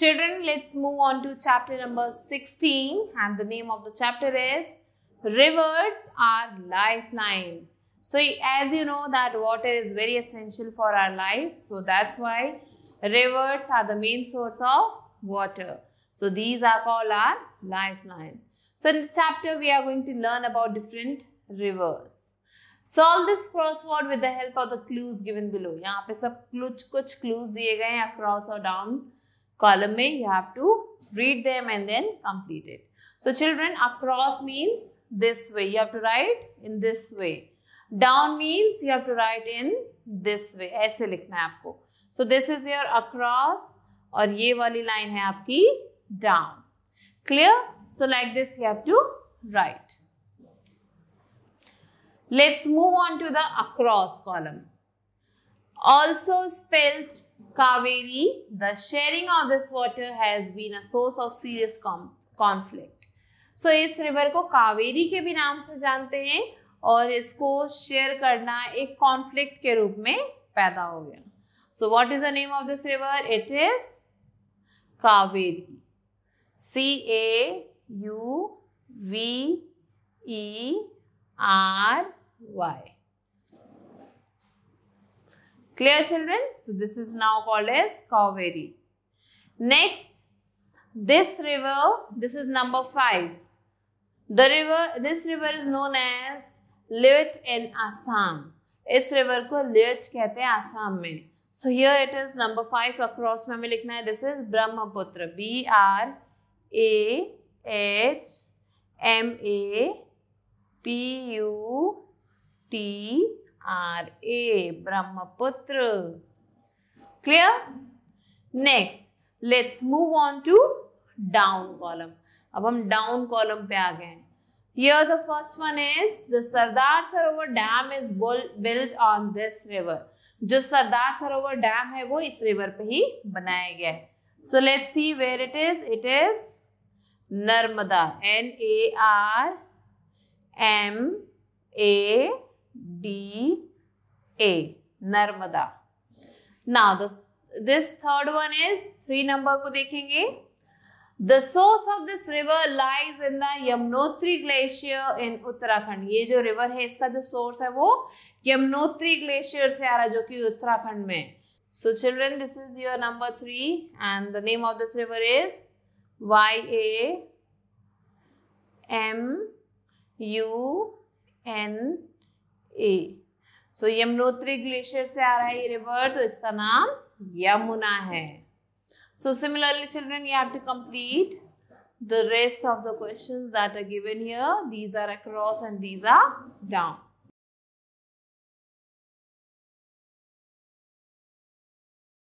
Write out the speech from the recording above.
Children, let's move on to chapter number 16 and the name of the chapter is Rivers are Lifeline. So as you know that water is very essential for our life. So that's why rivers are the main source of water. So these are called our lifeline. So in the chapter we are going to learn about different rivers. Solve this crossword with the help of the clues given below. यहाँ पे सब कुछ कुछ clues दिए गए हैं across or down column mein you have to read them and then complete it. So children across means this way you have to write in this way. Down means you have to write in this way. aise likhna hai aapko so this is your across aur ye wali line hai aapki down clear so like this you have to write let's move on to the across column also spelled Kaveri, the sharing of this water has been a source of serious conflict. So इस river को कावेरी के भी नाम से जानते हैं और इसको शेयर करना एक कॉन्फ्लिक्ट के रूप में पैदा हो गया so what is the name of this river it is Kaveri C A U V E R Y Clear children? So this is now called as Kaveri. Next, this river, this is number 5. The river, this river is known as Liut in Assam. इस river को लिट कहते हैं आसाम में so here it is number five across में हमें लिखना है this is Brahmaputra B R A H M A P U T R A Brahmaputra clear next let's move on to down column अब हम डाउन कॉलम पे आ गए हैं Here the first one is the Sardar Sarovar Dam is built on this river. जो सरदार सरोवर dam है वो इस रिवर पे ही बनाया गया है so let's see where it is it is Narmada N A R M A D A Narmada now this third one is three number को देखेंगे the source of this river lies in the Yamunotri glacier in Uttarakhand ये जो river है इसका जो source है वो Yamunotri glacier से आ रहा है जो कि उत्तराखंड में so children this is your number three and the name of this river is Y A M U N A so so, Yamunotri glacier से आ रहा है ये रिवर तो इसका नाम यमुना है so similarly children you have to complete the rest of the questions that are given here these are across and these are down